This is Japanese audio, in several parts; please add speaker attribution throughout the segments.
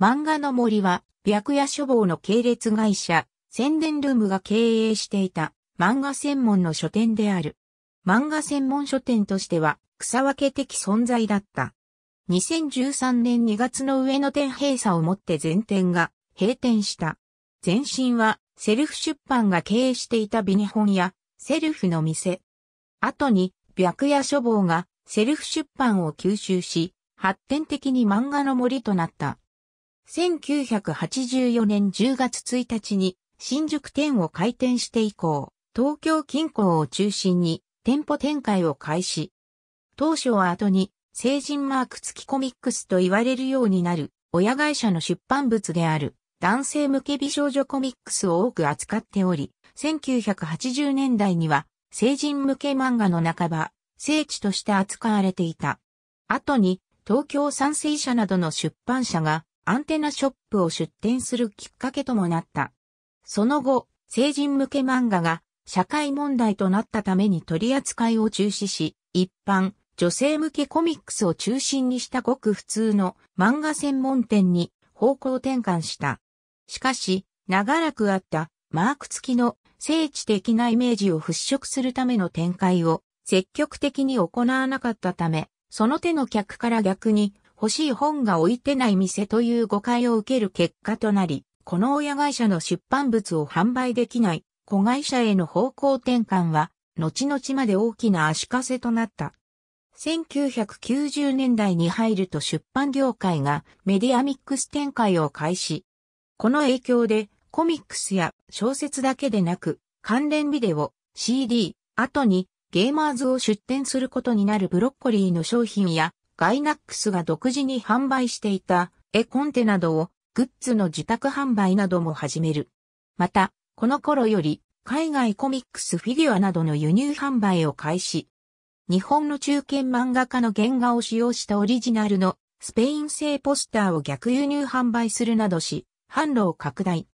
Speaker 1: 漫画の森は、白夜書房の系列会社、宣伝ルームが経営していた漫画専門の書店である。漫画専門書店としては、草分け的存在だった。2013年2月の上野店閉鎖をもって全店が閉店した。前身は、セルフ出版が経営していたビニ本や、セルフの店。後に、白夜書房がセルフ出版を吸収し、発展的に漫画の森となった。1984年10月1日に新宿店を開店して以降、東京近郊を中心に店舗展開を開始。当初は後に成人マーク付きコミックスと言われるようになる親会社の出版物である男性向け美少女コミックスを多く扱っており、1980年代には成人向け漫画の半ば、聖地として扱われていた。後に東京賛成社などの出版社がアンテナショップを出展するきっかけともなった。その後、成人向け漫画が社会問題となったために取り扱いを中止し、一般、女性向けコミックスを中心にしたごく普通の漫画専門店に方向転換した。しかし、長らくあったマーク付きの聖地的なイメージを払拭するための展開を積極的に行わなかったため、その手の客から逆に欲しい本が置いてない店という誤解を受ける結果となり、この親会社の出版物を販売できない子会社への方向転換は、後々まで大きな足かせとなった。1990年代に入ると出版業界がメディアミックス展開を開始。この影響でコミックスや小説だけでなく関連ビデオ、CD、後にゲーマーズを出展することになるブロッコリーの商品やガイナックスが独自に販売していた絵コンテなどをグッズの自宅販売なども始める。また、この頃より海外コミックスフィギュアなどの輸入販売を開始。日本の中堅漫画家の原画を使用したオリジナルのスペイン製ポスターを逆輸入販売するなどし、販路を拡大。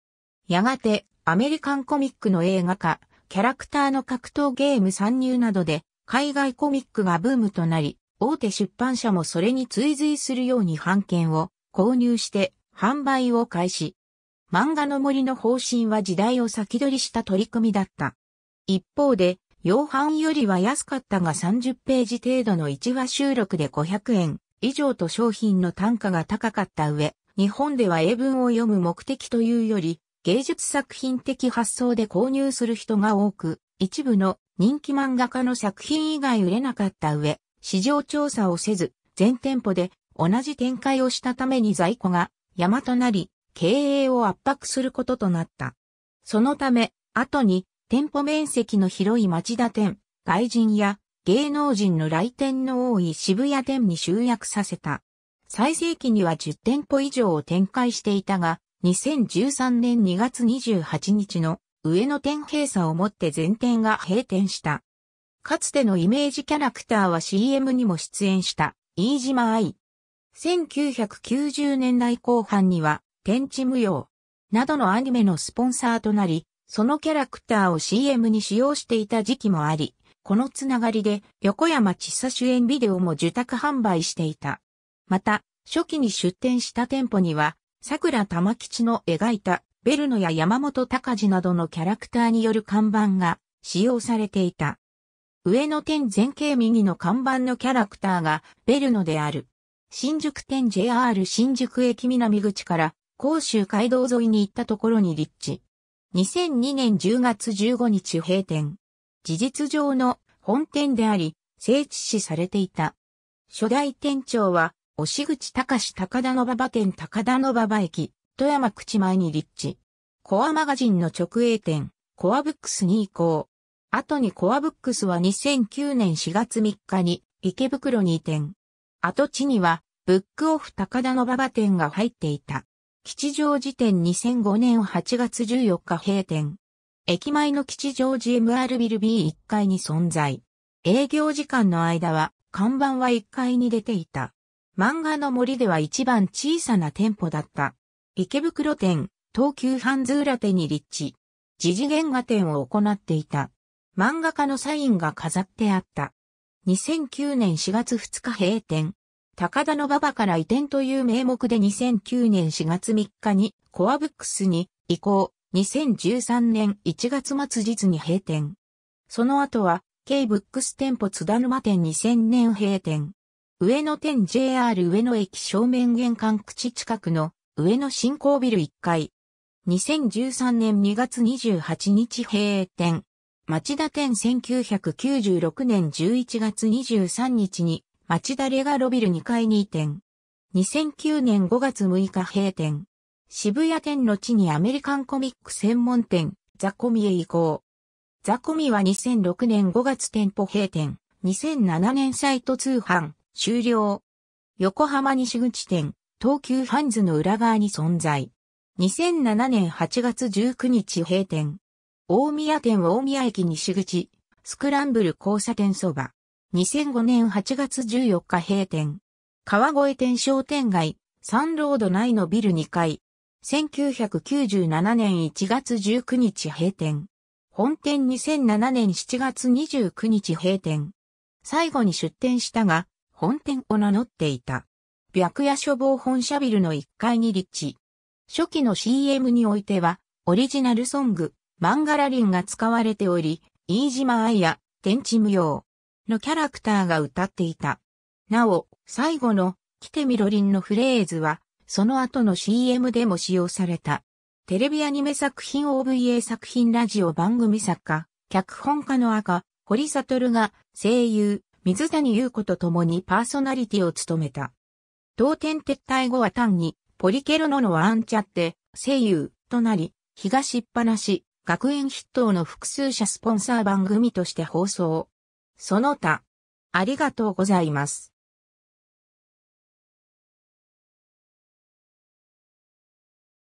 Speaker 1: やがて、アメリカンコミックの映画化、キャラクターの格闘ゲーム参入などで、海外コミックがブームとなり、大手出版社もそれに追随するように版権を購入して販売を開始。漫画の森の方針は時代を先取りした取り組みだった。一方で、洋版よりは安かったが30ページ程度の1話収録で500円以上と商品の単価が高かった上、日本では英文を読む目的というより、芸術作品的発想で購入する人が多く、一部の人気漫画家の作品以外売れなかった上、市場調査をせず、全店舗で同じ展開をしたために在庫が山となり、経営を圧迫することとなった。そのため、後に店舗面積の広い町田店、外人や芸能人の来店の多い渋谷店に集約させた。最盛期には10店舗以上を展開していたが、2013年2月28日の上野店閉鎖をもって全店が閉店した。かつてのイメージキャラクターは CM にも出演した飯島愛。1990年代後半には天地無用などのアニメのスポンサーとなり、そのキャラクターを CM に使用していた時期もあり、このつながりで横山千佐主演ビデオも受託販売していた。また、初期に出展した店舗には、桜玉吉の描いたベルノや山本隆二などのキャラクターによる看板が使用されていた。上野店前景右の看板のキャラクターがベルノである。新宿店 JR 新宿駅南口から甲州街道沿いに行ったところに立地。2002年10月15日閉店。事実上の本店であり、聖地視されていた。初代店長は、押口隆高田の馬場店高田の馬場駅、富山口前に立地。コアマガジンの直営店、コアブックスに移行。後にコアブックスは2009年4月3日に池袋に移転。跡地にはブックオフ高田の馬場店が入っていた。吉祥寺店2005年8月14日閉店。駅前の吉祥寺 MR ビル B1 階に存在。営業時間の間は看板は1階に出ていた。漫画の森では一番小さな店舗だった。池袋店、東急ハンズ裏店に立地。時事原画店を行っていた。漫画家のサインが飾ってあった。2009年4月2日閉店。高田の馬場から移転という名目で2009年4月3日にコアブックスに移行、2013年1月末日に閉店。その後は、K ブックス店舗津田沼店2000年閉店。上野店 JR 上野駅正面玄関口近くの上野新興ビル1階。2013年2月28日閉店。町田店1996年11月23日に町田レガロビル2階に移転。2009年5月6日閉店。渋谷店の地にアメリカンコミック専門店、ザコミへ移行。ザコミは2006年5月店舗閉店。2007年サイト通販、終了。横浜西口店、東急ハンズの裏側に存在。2007年8月19日閉店。大宮店大宮駅西口、スクランブル交差点そば。2005年8月14日閉店。川越店商店街、サンロード内のビル2階。1997年1月19日閉店。本店2007年7月29日閉店。最後に出店したが、本店を名乗っていた。白夜処方本社ビルの1階に立地。初期の CM においては、オリジナルソング、マンガラリンが使われており、飯島愛や天地無用のキャラクターが歌っていた。なお、最後の来てみろリンのフレーズは、その後の CM でも使用された。テレビアニメ作品 OVA 作品ラジオ番組作家、脚本家の赤、堀悟が声優、水谷優子と共にパーソナリティを務めた。同点撤退後は単に、ポリケロノのワンチャって、声優、となり、東っぱなし、学園筆頭の複数社スポンサー番組として放送。その他、ありがとうございます。